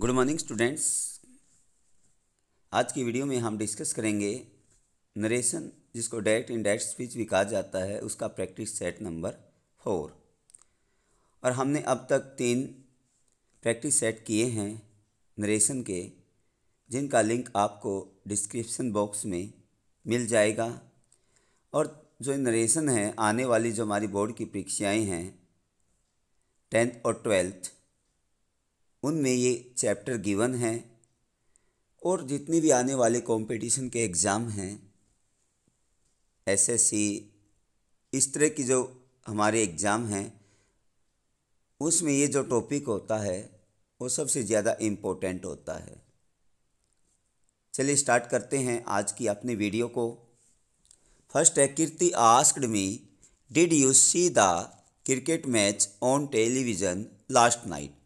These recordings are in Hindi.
गुड मॉर्निंग स्टूडेंट्स आज की वीडियो में हम डिस्कस करेंगे नरेशन जिसको डायरेक्ट डायरेक्ट स्पीच भी कहा जाता है उसका प्रैक्टिस सेट नंबर फोर और हमने अब तक तीन प्रैक्टिस सेट किए हैं नरेशन के जिनका लिंक आपको डिस्क्रिप्शन बॉक्स में मिल जाएगा और जो नरेशन है आने वाली जो हमारी बोर्ड की परीक्षाएँ हैं टेंथ और ट्वेल्थ उनमें ये चैप्टर गिवन है और जितने भी आने वाले कंपटीशन के एग्ज़ाम हैं एसएससी इस तरह की जो हमारे एग्ज़ाम हैं उसमें ये जो टॉपिक होता है वो सबसे ज़्यादा इम्पोर्टेंट होता है चलिए स्टार्ट करते हैं आज की अपनी वीडियो को फर्स्ट है Kirti asked me did you see the cricket match on television last night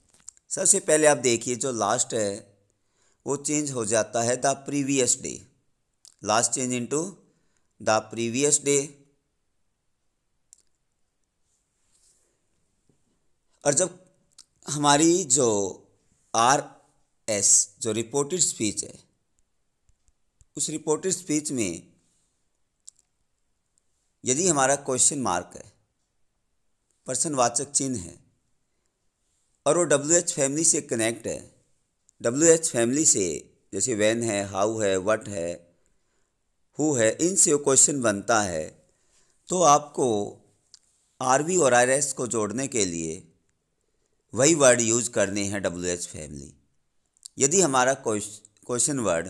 सबसे पहले आप देखिए जो लास्ट है वो चेंज हो जाता है the previous day last change into the previous day और जब हमारी जो आर एस जो रिपोर्टेड स्पीच है उस रिपोर्टेड स्पीच में यदि हमारा क्वेश्चन मार्क है प्रश्नवाचक चिन्ह है और वो डब्ल्यू एच फैमिली से कनेक्ट है डब्ल्यू एच फैमिली से जैसे वैन है हाउ है वट है हु है इनसे वो क्वेश्चन बनता है तो आपको आर वी और आर एस को जोड़ने के लिए वही वर्ड यूज करने हैं डब्ल्यू एच फैमिली यदि हमारा क्वेश्चन वर्ड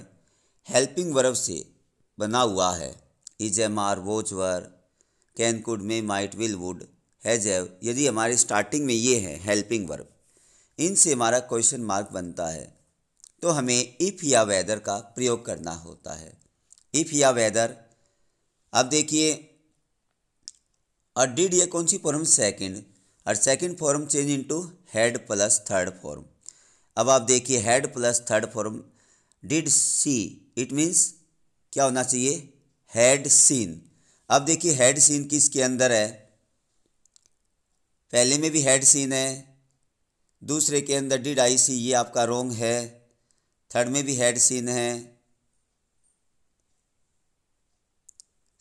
हेल्पिंग वर्ब से बना हुआ है is am are was were can could may might will would has have यदि हमारी स्टार्टिंग में ये है हेल्पिंग वर्ब इनसे हमारा क्वेश्चन मार्क बनता है तो हमें इफ़ या वेदर का प्रयोग करना होता है इफ़ या वेदर अब देखिए और डिड ये कौन सी फॉर्म सेकंड और second form change into had plus third form अब आप देखिए had plus third form did see it means क्या होना चाहिए हेड सीन अब देखिए हेड सीन किसके अंदर है पहले में भी हेड सीन है दूसरे के अंदर डिड आई सी ये आपका रोंग है थर्ड में भी हेड सीन है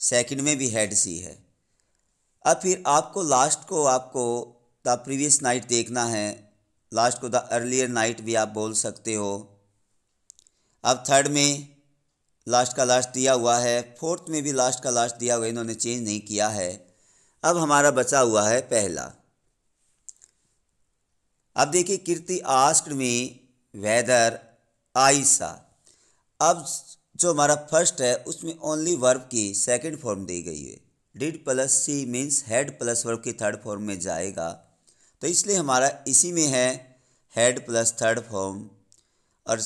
सेकंड में भी हेड सी है अब फिर आपको लास्ट को आपको द प्रीवियस नाइट देखना है लास्ट को द अर्लियर नाइट भी आप बोल सकते हो अब थर्ड में लास्ट का लास्ट दिया हुआ है फोर्थ में भी लास्ट का लास्ट दिया हुआ है इन्होंने चेंज नहीं किया है अब हमारा बचा हुआ है पहला अब देखिए कीर्ति आस्क्ड में वेदर आइसा अब जो हमारा फर्स्ट है उसमें ओनली वर्ब की सेकंड फॉर्म दी गई है did plus see means had plus verb की थर्ड फॉर्म में जाएगा तो इसलिए हमारा इसी में है हेड प्लस थर्ड फॉर्म और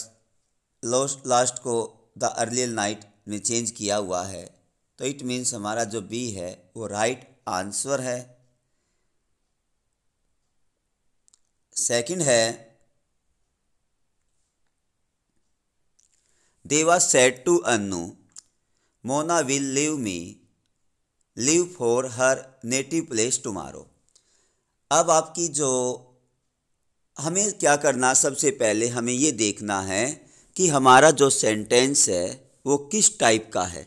लोस्ट लास्ट को द अर्लियर नाइट में चेंज किया हुआ है तो इट मीन्स हमारा जो बी है वो राइट right आंसर है सेकंड है Deva said to Anu Mona will leave me leave for her native place tomorrow अब आपकी जो हमें क्या करना सबसे पहले हमें ये देखना है कि हमारा जो सेंटेंस है वो किस टाइप का है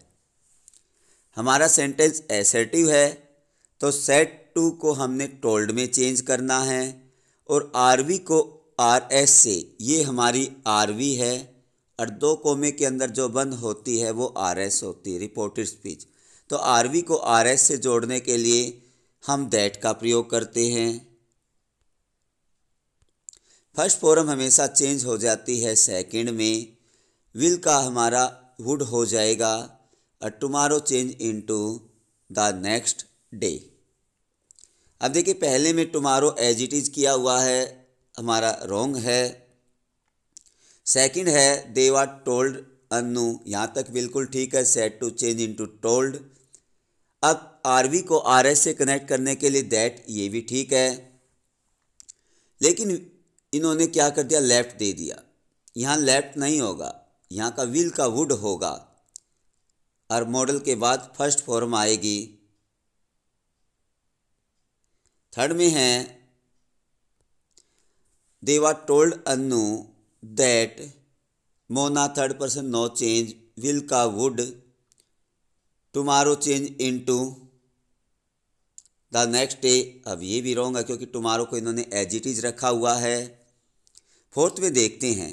हमारा सेंटेंस एसेटिव है तो सेट टू को हमने टोल्ड में चेंज करना है और आरवी को आर एस से ये हमारी आरवी है और दो कोमे के अंदर जो बंद होती है वो आर एस होती है रिपोर्टेड स्पीच तो आरवी को आर एस से जोड़ने के लिए हम दैट का प्रयोग करते हैं फर्स्ट फॉर्म हमेशा चेंज हो जाती है सेकंड में विल का हमारा वुड हो जाएगा और tomorrow change into the next day अब देखिए पहले में टुमारो एज इट इज़ किया हुआ है हमारा रोंग है सेकंड है दे आर टोल्ड अनु यहाँ तक बिल्कुल ठीक है said to change into told अब आरवी को आरएस से कनेक्ट करने के लिए दैट ये भी ठीक है लेकिन इन्होंने क्या कर दिया लेफ़्ट दे दिया यहाँ लेफ़्ट नहीं होगा यहाँ का विल का वुड होगा और मॉडल के बाद फर्स्ट फॉर्म आएगी थर्ड में है Deva told Anu that Mona third person no change will का would tomorrow change into the next day अब ये भी रॉन्ग है क्योंकि टुमारो को इन्होंने एज इट इज रखा हुआ है फोर्थ में देखते हैं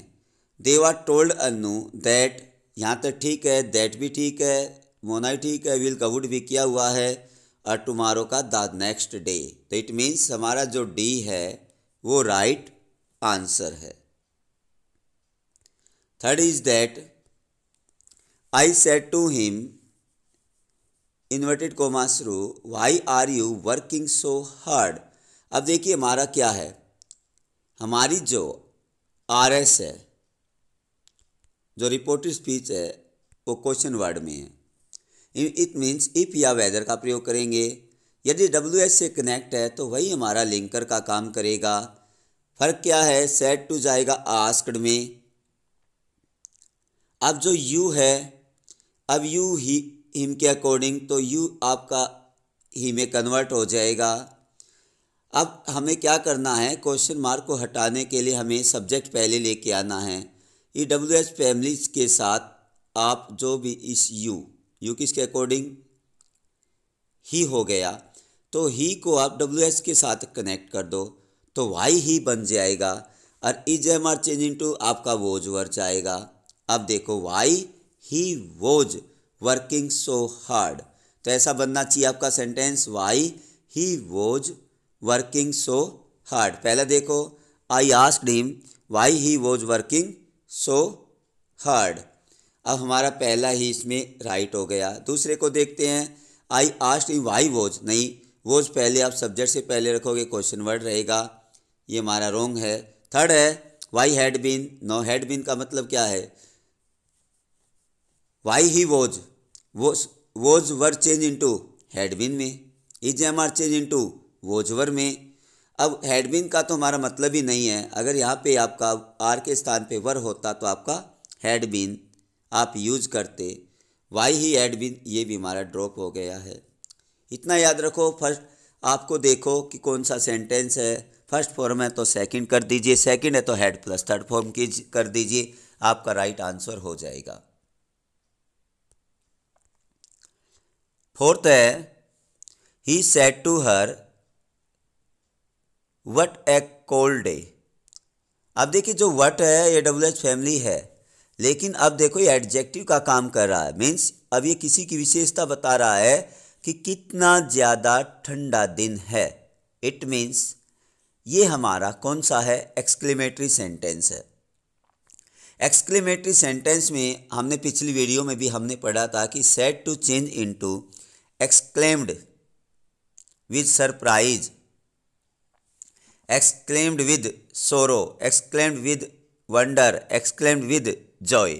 देवा टोल्ड अनु दैट यहाँ तक ठीक है दैट भी ठीक है मोना ही ठीक है विल का वुड भी किया हुआ है टुमारो का द नेक्स्ट डे तो इट मीन्स हमारा जो डी है वो राइट आंसर है third is that I said to him inverted comma शुरू why are you working so hard अब देखिए हमारा क्या है हमारी जो आर एस है जो रिपोर्टिव स्पीच है वो क्वेश्चन वर्ड में है इट मीन्स इफ़ या वेदर का प्रयोग करेंगे यदि डब्ल्यू से कनेक्ट है तो वही हमारा लिंकर का काम करेगा फ़र्क क्या है सेट टू जाएगा आस्कड में अब जो यू है अब यू ही हिम के अकॉर्डिंग तो यू आपका ही में कन्वर्ट हो जाएगा अब हमें क्या करना है क्वेश्चन मार्क को हटाने के लिए हमें सब्जेक्ट पहले लेके आना है ई डब्ल्यू एच फैमिली के साथ आप जो भी इस यू यू किसके अकॉर्डिंग ही हो गया तो ही को आप डब्ल्यू एस के साथ कनेक्ट कर दो तो वाई ही बन जाएगा और is am are changing to आपका वोज वर्च आएगा अब देखो why he was working so hard तो ऐसा बनना चाहिए आपका sentence why he was working so hard पहले देखो I ask him why he was working so hard अब हमारा पहला ही इसमें राइट हो गया दूसरे को देखते हैं I asked you why was नहीं वोज पहले आप सब्जेक्ट से पहले रखोगे क्वेश्चन वर्ड रहेगा ये हमारा रोंग है थर्ड है why had been no had been का मतलब क्या है why he was was was were change had been में is am are change to was were में अब हैडबिन का तो हमारा मतलब ही नहीं है अगर यहाँ पे आपका आर के स्थान पे वर होता तो आपका हैडबिन आप यूज करते वाई ही एड भी ये भी हमारा ड्रॉप हो गया है इतना याद रखो फर्स्ट आपको देखो कि कौन सा सेंटेंस है फर्स्ट फॉर्म है तो सेकंड कर दीजिए सेकंड है तो हेड प्लस थर्ड फॉर्म की कर दीजिए आपका राइट आंसर हो जाएगा फोर्थ है he said to her what a cold day अब देखिए जो वट है ये डब्ल्यू एच फैमिली है लेकिन अब देखो ये एडजेक्टिव का काम कर रहा है मीन्स अब ये किसी की विशेषता बता रहा है कि कितना ज़्यादा ठंडा दिन है इट मीन्स ये हमारा कौन सा है एक्सक्लेमेटरी सेंटेंस है एक्सक्लेमेटरी सेंटेंस में हमने पिछली वीडियो में भी हमने पढ़ा था कि said to change into exclaimed with surprise exclaimed with sorrow exclaimed with wonder exclaimed with joy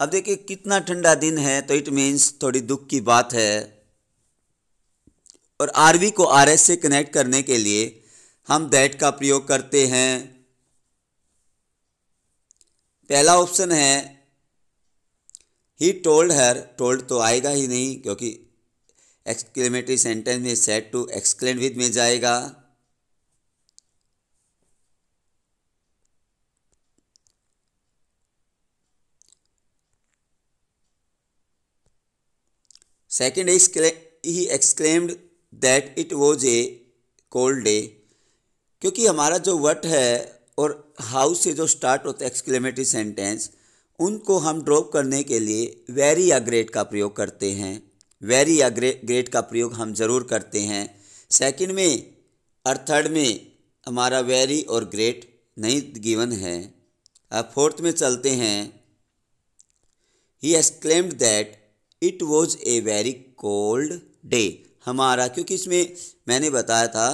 अब देखिए कितना ठंडा दिन है तो इट मीन्स थोड़ी दुख की बात है और आरवी को आरएस से कनेक्ट करने के लिए हम दैट का प्रयोग करते हैं पहला ऑप्शन है ही टोल्ड हर टोल्ड तो आएगा ही नहीं क्योंकि एक्सक्लेमेटरी सेंटेंस में सेट टू एक्सक्लेम विद में जाएगा second he exclaimed that it was a cold day क्योंकि हमारा जो वट है और हाउ से जो स्टार्ट होता है एक्सक्लेमेटरी सेंटेंस उनको हम ड्रॉप करने के लिए वेरी या ग्रेट का प्रयोग करते हैं वेरी या ग्रेट ग्रेट का प्रयोग हम ज़रूर करते हैं सेकंड में और थर्ड में हमारा वेरी और ग्रेट नहीं गिवन है अब फोर्थ में चलते हैं he exclaimed that it was a very cold day हमारा क्योंकि इसमें मैंने बताया था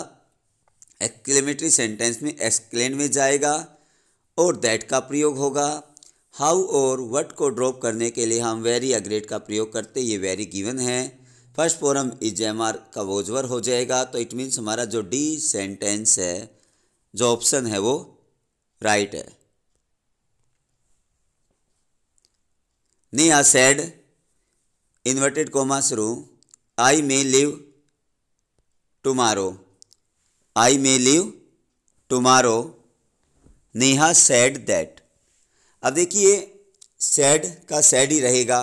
एक्लेमेटरी सेंटेंस में एक्सक्लेन में जाएगा और दैट का प्रयोग होगा हाउ और वट को ड्रॉप करने के लिए हम वेरी अग्रेड का प्रयोग करते ये वेरी गिवन है first form is am are का वोजवर हो जाएगा तो इट मीन्स हमारा जो डी सेंटेंस है जो ऑप्शन है वो राइट है आ सेड इन्वर्टेड कोमा शुरू I may leave tomorrow I may leave tomorrow Neha said that अब देखिए सैड का सैड ही रहेगा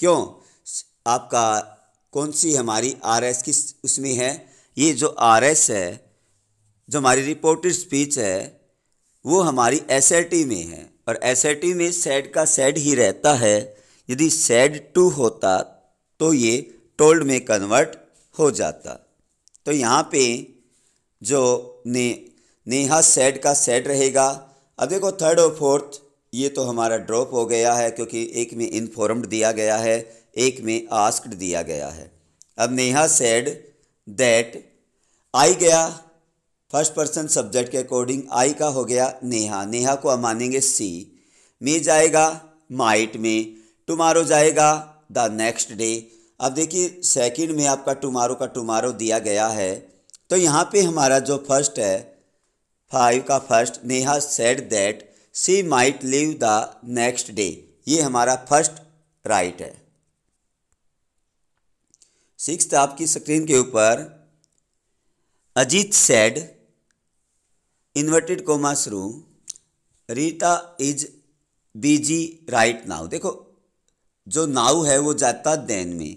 क्यों आपका कौन सी हमारी आर एस की उसमें है ये जो आर एस है जो हमारी रिपोर्टेड स्पीच है वो हमारी एस में है और एस में सैड का सैड ही रहता है यदि सैड टू होता तो ये टोल्ड में कन्वर्ट हो जाता तो यहाँ पे जो ने नेहा सैड का सेड रहेगा अब देखो थर्ड और फोर्थ ये तो हमारा ड्रॉप हो गया है क्योंकि एक में इनफॉर्म्ड दिया गया है एक में आस्क्ड दिया गया है अब नेहा सैड दैट आई गया फर्स्ट पर्सन सब्जेक्ट के अकॉर्डिंग आई का हो गया नेहा नेहा को हम मानेंगे सी में जाएगा माइट में टुमारो जाएगा द नेक्स्ट डे अब देखिए सेकंड में आपका टुमारो का टुमारो दिया गया है तो यहाँ पे हमारा जो फर्स्ट है फाइव का first Neha said that she might leave the next day ये हमारा फर्स्ट राइट है सिक्स आपकी स्क्रीन के ऊपर अजीत सेड इन्वर्टेड कोमा शुरू Rita is busy right now देखो जो नाउ है वो जाता दैन में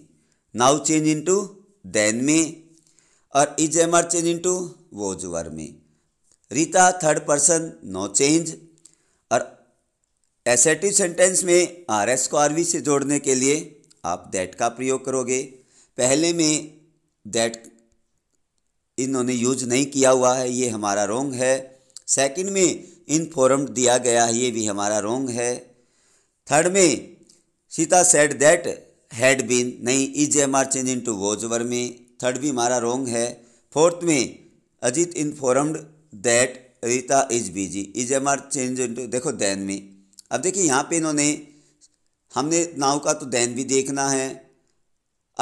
नाव चेंज इनटू दैन में और इज आर चेंज इंटू वो जुअर में Rita third person no change और एसेटिव सेंटेंस में आर एस को आर वी से जोड़ने के लिए आप दैट का प्रयोग करोगे पहले में दैट इन्होंने यूज नहीं किया हुआ है ये हमारा रोंग है सेकंड में इन इनफॉर्म्ड दिया गया है ये भी हमारा रोंग है थर्ड में Sita said that had been नहीं is am are change into were में थर्ड भी हमारा रोंग है फोर्थ में Ajit informed that Rita is busy is am are change into देखो दैन में अब देखिए यहाँ पे इन्होंने हमने नाव का तो दैन भी देखना है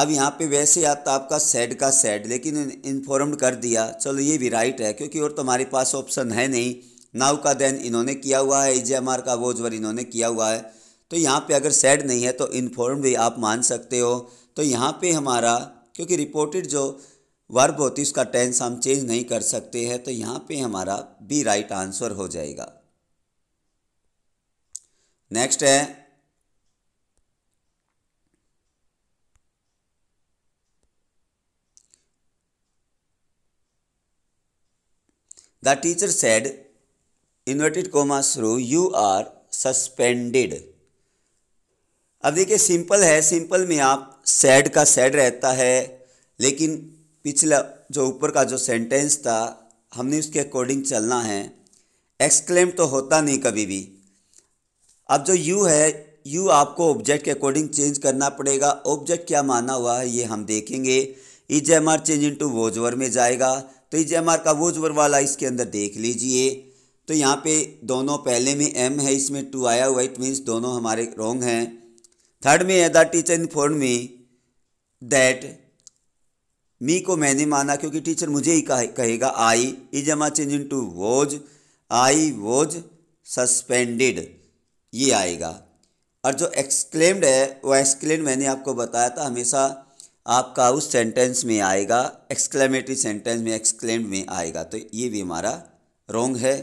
अब यहाँ पे वैसे आता तो आपका सैड का सैड लेकिन इन्फॉर्म्ड कर दिया चलो ये भी राइट है क्योंकि और तुम्हारे पास ऑप्शन है नहीं नाव का दैन इन्होंने किया हुआ है इज एम आर का वोजवर इन्होंने किया हुआ है तो यहाँ पे अगर सैड नहीं है तो इन्फॉर्म भी आप मान सकते हो तो यहाँ पे हमारा क्योंकि रिपोर्टेड जो वर्ब होती है उसका टेंस हम चेंज नहीं कर सकते हैं तो यहाँ पे हमारा बी राइट आंसर हो जाएगा नेक्स्ट है the teacher said inverted comma through you are suspended अब देखिए सिंपल है सिंपल में आप सैड का सैड रहता है लेकिन पिछला जो ऊपर का जो सेंटेंस था हमने उसके अकॉर्डिंग चलना है एक्सक्लेम तो होता नहीं कभी भी अब जो यू है यू आपको ऑब्जेक्ट के अकॉर्डिंग चेंज करना पड़ेगा ऑब्जेक्ट क्या माना हुआ है ये हम देखेंगे is am are change to was were में जाएगा तो इज एम आर का वोजवर वाला इसके अंदर देख लीजिए तो यहाँ पे दोनों पहले में एम है इसमें टू आया हुआ इट मीन्स दोनों हमारे रॉन्ग हैं थर्ड में है the teacher inform me that me को मैंने माना क्योंकि टीचर मुझे ही कहेगा I is am change into was I was suspended ये आएगा और जो एक्सक्लेम्ड है वो एक्सक्लेम मैंने आपको बताया था हमेशा आपका उस सेंटेंस में आएगा एक्सक्लेमेटरी सेंटेंस में एक्सक्लेम्ड में आएगा तो ये भी हमारा रोंग है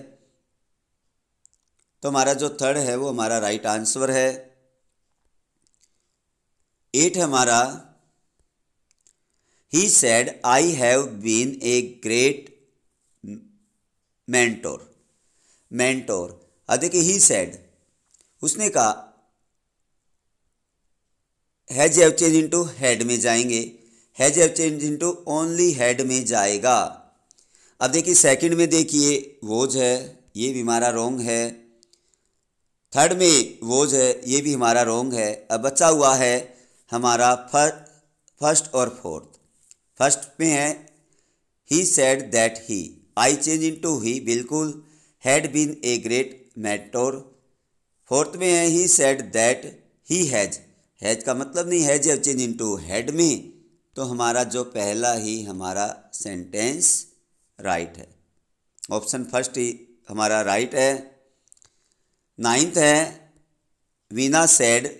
तो हमारा जो थर्ड है वो हमारा राइट आंसर है एट हमारा he said I have been a great mentor mentor अब देखिए ही सेड उसने कहा has have change into had में जाएंगे has have change into only had में जाएगा अब देखिए सेकंड में देखिए वोज है ये भी हमारा रोंग है थर्ड में वोज है ये भी हमारा रोंग है अब बचा हुआ है हमारा फर्स्ट और फोर्थ फर्स्ट में है he said that he I change into he बिल्कुल had been a great mentor fourth में है he said that he has has का मतलब नहीं has have change into had में तो हमारा जो पहला ही हमारा सेंटेंस राइट है ऑप्शन फर्स्ट ही हमारा राइट है नाइन्थ है Veena said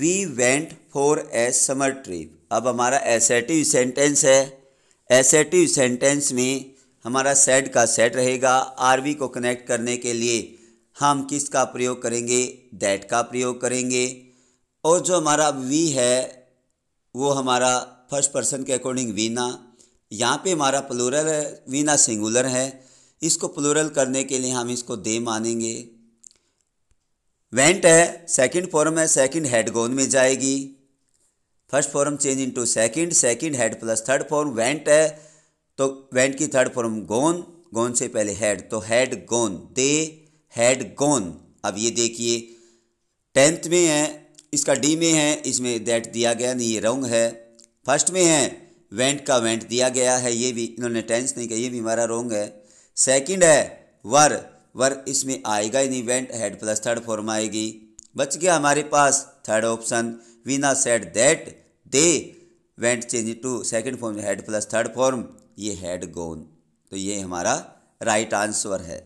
we went for a summer trip अब हमारा एसेटिव सेंटेंस है एसेटिव सेंटेंस में हमारा सेड का सेट रहेगा आरवी को कनेक्ट करने के लिए हम किसका प्रयोग करेंगे दैट का प्रयोग करेंगे और जो हमारा वी है वो हमारा फर्स्ट पर्सन के अकॉर्डिंग वीना यहाँ पे हमारा प्लूरल है वीना सिंगुलर है इसको प्लूरल करने के लिए हम इसको दे मानेंगे वेंट है सेकंड फॉर्म है सेकंड हेड गोन में जाएगी first form change into second second had plus third form went है तो वेंट की थर्ड फॉर्म गोन गोन से पहले हेड तो हेड गोन दे हेड गोन अब ये देखिए टेंथ में है इसका डी में है इसमें दैट दिया गया नहीं ये रोंग है फर्स्ट में है वेंट का वेंट दिया गया है ये भी इन्होंने टेंस नहीं कहा ये भी हमारा रोंग है सेकंड है वर वर इसमें आएगा in event had plus third form आएगी बच गया हमारे पास third option Veena said that they went change to second form had plus third form ये हेड गोन तो ये हमारा राइट right आंसर है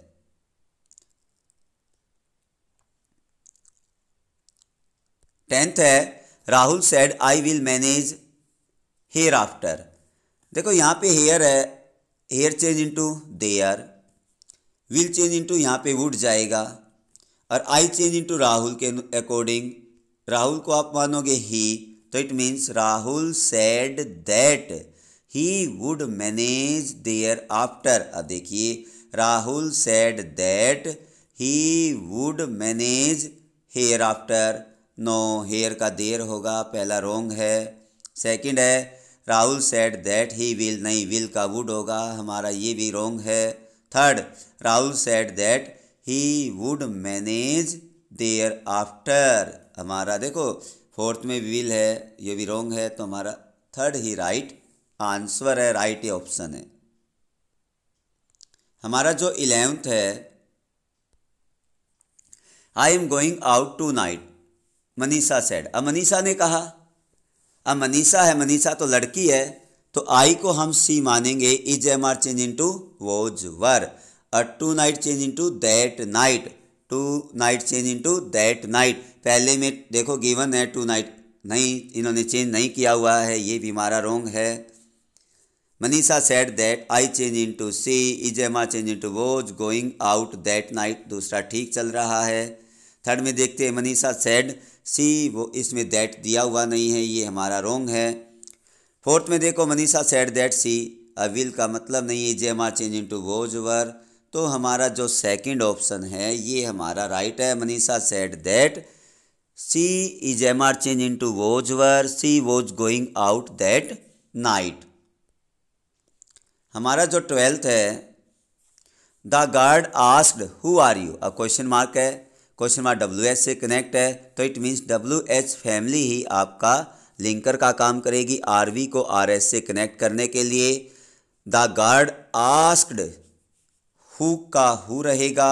टेंथ है Rahul said I will manage here after देखो यहाँ पे हेयर है here change into there will change to यहाँ पे वुड जाएगा और आई चेंज टू राहुल के अकॉर्डिंग राहुल को आप मानोगे ही तो it means Rahul said that he would manage there after अब देखिए Rahul said that he would manage here after no here का देर होगा पहला रोंग है सेकंड है Rahul said that he will नहीं विल का वुड होगा हमारा ये भी रोंग है third Rahul said that he would manage there after हमारा देखो फोर्थ में विल है ये भी रॉन्ग है तो हमारा थर्ड ही राइट आंसर है राइट ही ऑप्शन है हमारा जो इलेवंथ है I am going out tonight Manisha said अब मनीषा ने कहा अब मनीषा है मनीषा तो लड़की है तो आई को हम सी मानेंगे is am are change into was were और tonight change into that night tonight change into that night पहले में देखो गिवन है टू नाइट नहीं इन्होंने चेंज नहीं किया हुआ है ये भी हमारा रोंग है Manisha said that I change into she is am are change into was going out that night दूसरा ठीक चल रहा है थर्ड में देखते हैं मनीषा सेड सी वो इसमें दैट दिया हुआ नहीं है ये हमारा रोंग है फोर्थ में देखो Manisha said that she a will का मतलब नहीं है am are change into was were तो हमारा जो सेकंड ऑप्शन है ये हमारा राइट है Manisha said that she is am are change into was were she was going out that night हमारा जो ट्वेल्थ है the guard asked who are you अब क्वेश्चन मार्क है क्वेश्चन मार्क डब्ल्यू एच से कनेक्ट है तो it means W H family ही आपका लिंकर का काम करेगी आरवी को आरएस से कनेक्ट करने के लिए द गार्ड आस्क्ड हु का हु रहेगा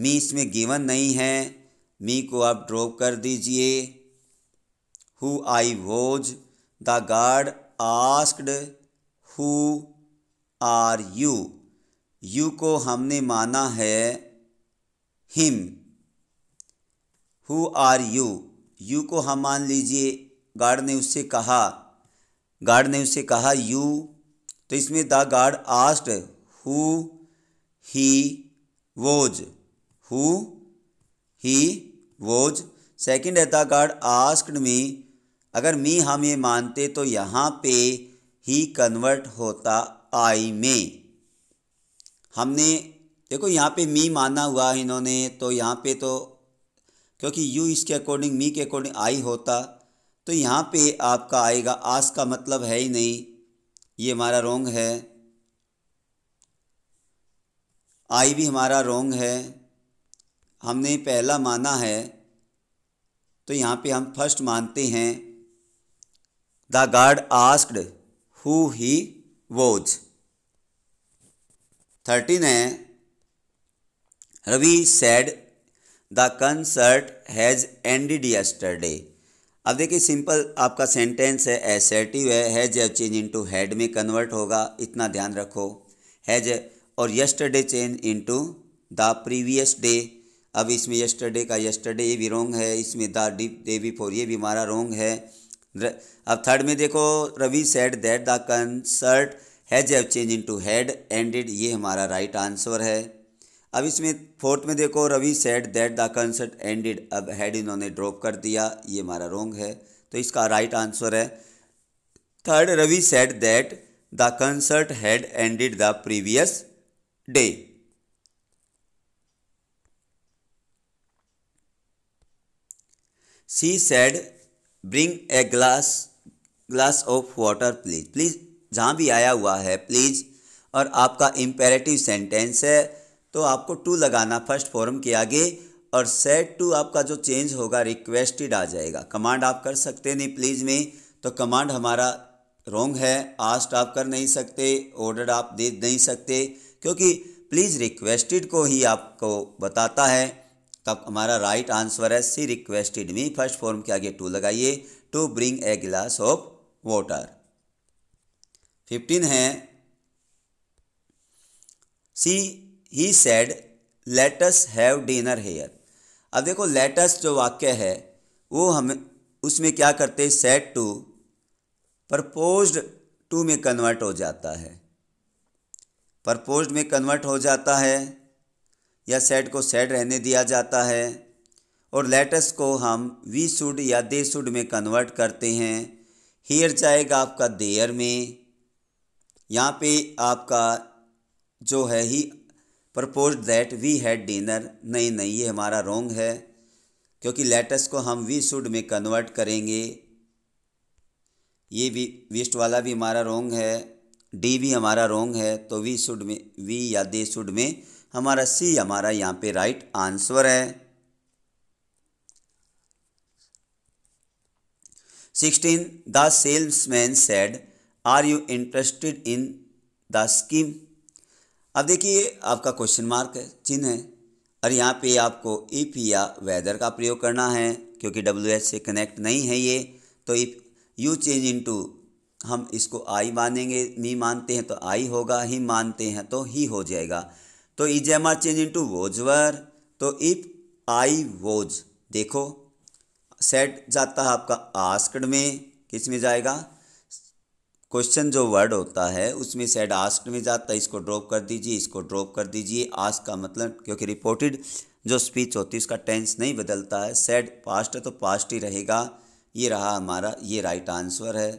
मी इसमें गिवन नहीं है मी को आप ड्रॉप कर दीजिए who I was the guard asked who are you you को हमने माना है him who are you you को हम मान लीजिए गार्ड ने उससे कहा गार्ड ने उससे कहा यू तो इसमें the guard asked who he was who he was second है द गार्ड आस्क्ड मी अगर मी हम ये मानते तो यहाँ पे ही कन्वर्ट होता आई में हमने देखो यहाँ पे मी माना हुआ इन्होंने तो यहाँ पे तो क्योंकि यू इसके अकॉर्डिंग मी के अकॉर्डिंग आई होता तो यहाँ पे आपका आएगा आस का मतलब है ही नहीं ये हमारा रोंग है आई भी हमारा रोंग है हमने पहला माना है तो यहाँ पे हम फर्स्ट मानते हैं the guard asked who he was thirteen है Ravi said the concert has ended yesterday अब देखिए सिंपल आपका सेंटेंस है एसेटिव है हैज चेंज इनटू हैड में कन्वर्ट होगा इतना ध्यान रखो हैज और yesterday change into the previous day अब इसमें यस्टरडे का यस्टरडे ये भी रोंग है इसमें द डे फोर ये भी हमारा रोंग है अब थर्ड में देखो Ravi said that the concert has have change to had ended ये हमारा राइट right आंसर है अब इसमें फोर्थ में देखो Ravi said that the concert ended अब हेड इन्होंने ड्रॉप कर दिया ये हमारा रोंग है तो इसका राइट right आंसर है third Ravi said that the concert had ended the previous day she said bring a glass glass of water please please जहां भी आया हुआ है प्लीज और आपका इंपेरेटिव सेंटेंस है तो आपको टू लगाना फर्स्ट फॉर्म के आगे और सेट टू आपका जो चेंज होगा रिक्वेस्टेड आ जाएगा कमांड आप कर सकते नहीं प्लीज़ में तो कमांड हमारा रॉन्ग है आस्ट आप कर नहीं सकते ऑर्डर आप दे नहीं सकते क्योंकि प्लीज़ रिक्वेस्टेड को ही आपको बताता है तब हमारा राइट आंसर है सी रिक्वेस्टेड में फर्स्ट फॉर्म के आगे टू लगाइए टू ब्रिंग ए गिलास ऑफ वाटर फिफ्टीन है C he said let's have dinner here अब देखो लेटस जो वाक्य है वो हम उसमें क्या करते हैं सेट टू प्रपोज टू में कन्वर्ट हो जाता है प्रपोज में कन्वर्ट हो जाता है या सेट को सेट रहने दिया जाता है और लेटस को हम वी सुड या दे सुड में कन्वर्ट करते हैं हेयर जाएगा आपका देयर में यहाँ पे आपका जो है he propose that we had dinner नहीं नहीं ये हमारा रोंग है क्योंकि लेटस को हम वी शुड में कन्वर्ट करेंगे ये भी विस्ट वाला भी हमारा रोंग है डी भी हमारा रोंग है तो वी शुड में वी या दे शुड में हमारा सी हमारा यहाँ पे राइट आंसर है sixteen the salesman said are you interested in the scheme अब देखिए आपका क्वेश्चन मार्क है चिन्ह है और यहाँ पे आपको इफ या वेदर का प्रयोग करना है क्योंकि डब्ल्यू एच से कनेक्ट नहीं है ये तो इफ यू चेंज इनटू हम इसको आई मानेंगे मी मानते हैं तो आई होगा ही मानते हैं तो ही हो जाएगा तो is am are change into was were तो इफ आई वोज देखो सेट जाता है आपका आस्कड में किस में जाएगा क्वेश्चन जो वर्ड होता है उसमें सेड आस्क में जाता है इसको ड्रॉप कर दीजिए इसको ड्रॉप कर दीजिए आस्क का मतलब क्योंकि रिपोर्टेड जो स्पीच होती है उसका टेंस नहीं बदलता है सेड पास्ट है तो पास्ट ही रहेगा ये रहा हमारा ये राइट आंसर है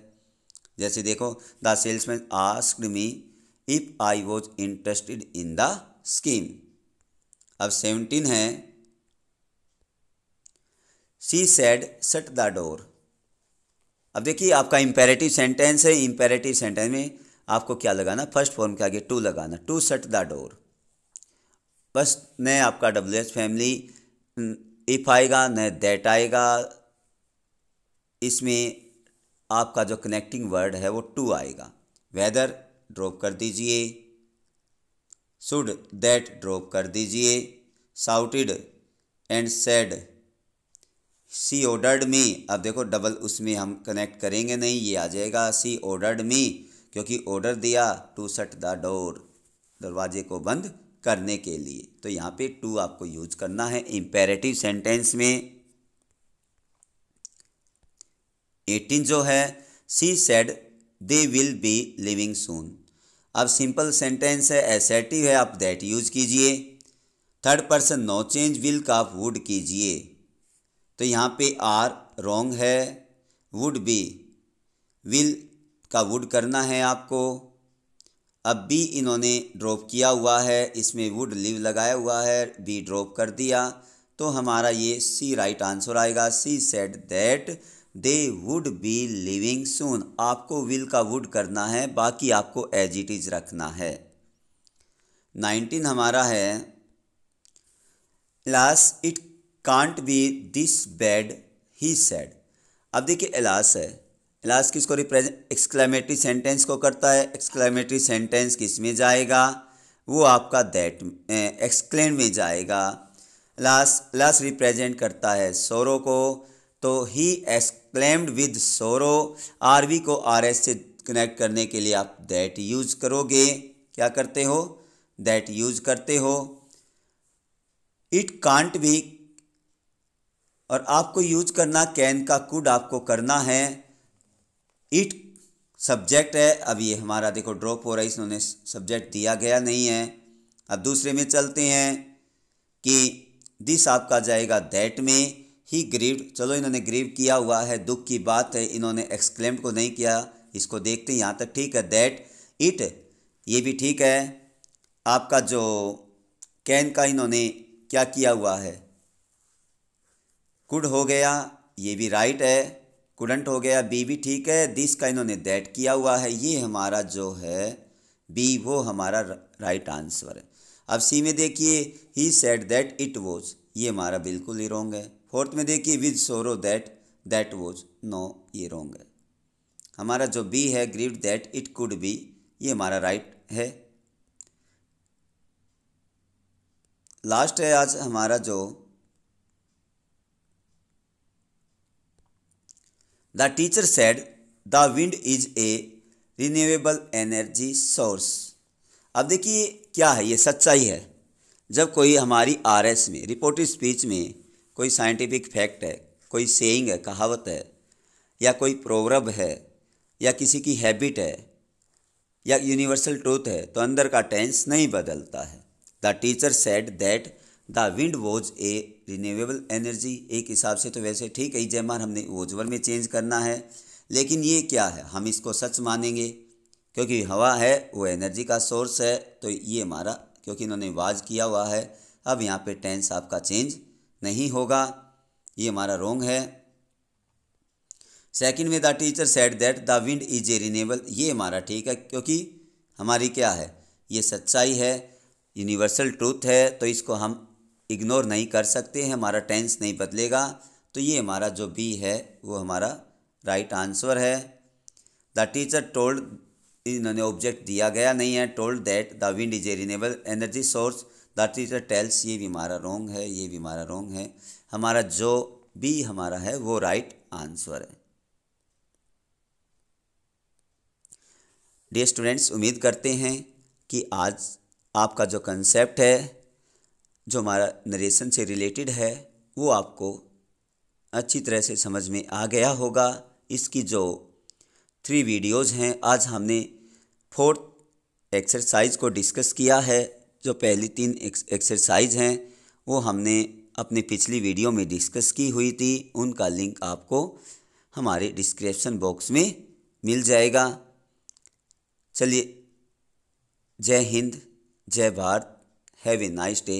जैसे देखो the salesman asked me if I was interested in the scheme अब सेवनटीन है she said shut the door अब देखिए आपका इम्पेरेटिव सेंटेंस है इंपेरेटिव सेंटेंस में आपको क्या लगाना फर्स्ट फॉर्म के आगे टू लगाना टू सेट द डोर बस न आपका डब्ल्यू एच फैमिली इफ आएगा न देट आएगा इसमें आपका जो कनेक्टिंग वर्ड है वो टू आएगा वेदर ड्रॉप कर दीजिए सुड दैट ड्रॉप कर दीजिए shouted and said she ordered me अब देखो डबल उसमें हम कनेक्ट करेंगे नहीं ये आ जाएगा सी ऑर्डर्ड मी क्योंकि ऑर्डर दिया टू सेट द डोर दरवाजे को बंद करने के लिए तो यहाँ पे टू आपको यूज करना है इम्पेरेटिव सेंटेंस में एटीन जो है she said they will be living soon अब सिंपल सेंटेंस है एसेटिव है आप दैट यूज कीजिए third person no change will का वुड कीजिए तो यहाँ पे आर रॉन्ग है वुड बी विल का वुड करना है आपको अब बी इन्होंने ड्रॉप किया हुआ है इसमें वुड लिव लगाया हुआ है बी ड्रॉप कर दिया तो हमारा ये सी राइट आंसर आएगा she said that they would be living soon आपको विल का वुड करना है बाकी आपको एज इट इज़ रखना है नाइनटीन हमारा है last it can't be this bad he said अब देखिए एलास है एलास किसको रिप्रेजेंट एक्सक्लेमेटरी सेंटेंस को करता है एक्सक्लेमेटरी सेंटेंस किस में जाएगा वो आपका दैट एक्सक्लेम eh, में जाएगा लास लास रिप्रेजेंट करता है सोरो को तो he exclaimed with sorrow R V को आर एस से कनेक्ट करने के लिए आप दैट यूज करोगे क्या करते हो दैट यूज करते हो इट कांट बी और आपको यूज करना कैन का कुड आपको करना है इट सब्जेक्ट है अब ये हमारा देखो ड्रॉप हो रहा है इन्होंने सब्जेक्ट दिया गया नहीं है अब दूसरे में चलते हैं कि दिस आपका जाएगा दैट में ही ग्रीव चलो इन्होंने ग्रीव किया हुआ है दुख की बात है इन्होंने एक्सक्लेम को नहीं किया इसको देखते हैं यहाँ तक ठीक है दैट इट ये भी ठीक है आपका जो कैन का इन्होंने क्या किया हुआ है कुड हो गया ये भी राइट है कुडंट हो गया बी भी ठीक है दिस का इन्होंने दैट किया हुआ है ये हमारा जो है बी वो हमारा राइट आंसर है अब सी में देखिए he said that it was ये हमारा बिल्कुल ही रोंग है फोर्थ में देखिए विद सोरो दैट दैट वॉज नो ये रोंग है हमारा जो बी है grieve that it could be ये हमारा राइट है लास्ट है आज हमारा जो the teacher said the wind is a renewable energy source अब देखिए क्या है ये सच्चाई है जब कोई हमारी आर एस में रिपोर्टेड स्पीच में कोई साइंटिफिक फैक्ट है कोई सेइंग है कहावत है या कोई प्रोग्रब है या किसी की हैबिट है या यूनिवर्सल ट्रूथ है तो अंदर का टेंस नहीं बदलता है the teacher said that the wind was a renewable energy एक हिसाब से तो वैसे ठीक है जय मार हमने ओजवर में चेंज करना है लेकिन ये क्या है हम इसको सच मानेंगे क्योंकि हवा है वो एनर्जी का सोर्स है तो ये हमारा क्योंकि इन्होंने वाज किया हुआ है अब यहाँ पे टेंस आपका चेंज नहीं होगा ये हमारा रोंग है सेकंड में the teacher said that the wind is a renewable ये हमारा ठीक है क्योंकि हमारी क्या है ये सच्चाई है यूनिवर्सल ट्रूथ है तो इसको हम इग्नोर नहीं कर सकते हैं हमारा टेंस नहीं बदलेगा तो ये हमारा जो बी है वो हमारा राइट आंसर है द टीचर टोल्ड इन्होंने ऑब्जेक्ट दिया गया नहीं है told that the wind is a renewable energy source the teacher tells ये भी हमारा रोंग है ये भी हमारा रोंग है हमारा जो बी हमारा है वो राइट आंसर है डे स्टूडेंट्स उम्मीद करते हैं कि आज आपका जो कंसेप्ट है जो हमारा नरेशन से रिलेटेड है वो आपको अच्छी तरह से समझ में आ गया होगा इसकी जो थ्री वीडियोज़ हैं आज हमने फोर्थ एक्सरसाइज को डिस्कस किया है जो पहली तीन एक्सरसाइज हैं वो हमने अपनी पिछली वीडियो में डिस्कस की हुई थी उनका लिंक आपको हमारे डिस्क्रिप्शन बॉक्स में मिल जाएगा चलिए Jai Hind Jai Bharat have a nice day